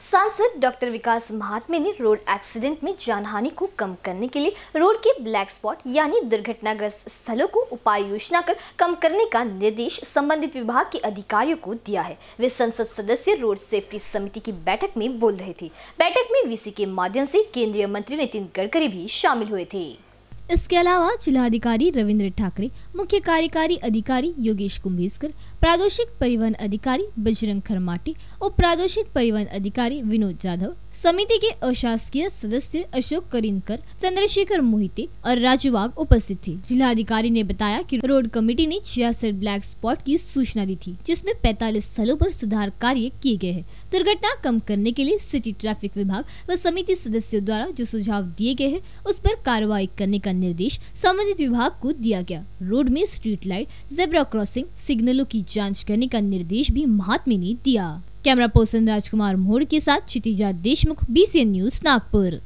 सांसद डॉक्टर विकास महात्मे ने रोड एक्सीडेंट में जानहानि को कम करने के लिए रोड के ब्लैक स्पॉट यानी दुर्घटनाग्रस्त स्थलों को उपाय योजना कर कम करने का निर्देश संबंधित विभाग के अधिकारियों को दिया है वे संसद सदस्य रोड सेफ्टी समिति की बैठक में बोल रहे थे बैठक में वीसी के माध्यम से केंद्रीय मंत्री नितिन गडकरी भी शामिल हुए थे इसके अलावा जिलाधिकारी रविंद्र ठाकरे मुख्य कार्यकारी अधिकारी योगेश कुंभेसकर प्रादेशिक परिवहन अधिकारी बजरंग खरमाटी और प्रादेशिक परिवहन अधिकारी विनोद जाधव समिति के अशासकीय सदस्य अशोक करिंदकर चंद्रशेखर मोहिते और राजू वाघ उपस्थित थे जिलाधिकारी ने बताया कि रोड कमेटी ने छियासठ ब्लैक स्पॉट की सूचना दी थी जिसमें 45 स्थलों पर सुधार कार्य किए गए हैं दुर्घटना कम करने के लिए सिटी ट्रैफिक विभाग व समिति सदस्यों द्वारा जो सुझाव दिए गए है उस पर कार्रवाई करने का निर्देश संबंधित विभाग को दिया गया रोड में स्ट्रीट लाइट जेब्रा क्रॉसिंग सिग्नलों की जाँच करने का निर्देश भी महात्मे ने दिया कैमरा पर्सन राजकुमार मोहड़ के साथ क्षितिजा देशमुख बीसीएन न्यूज नागपुर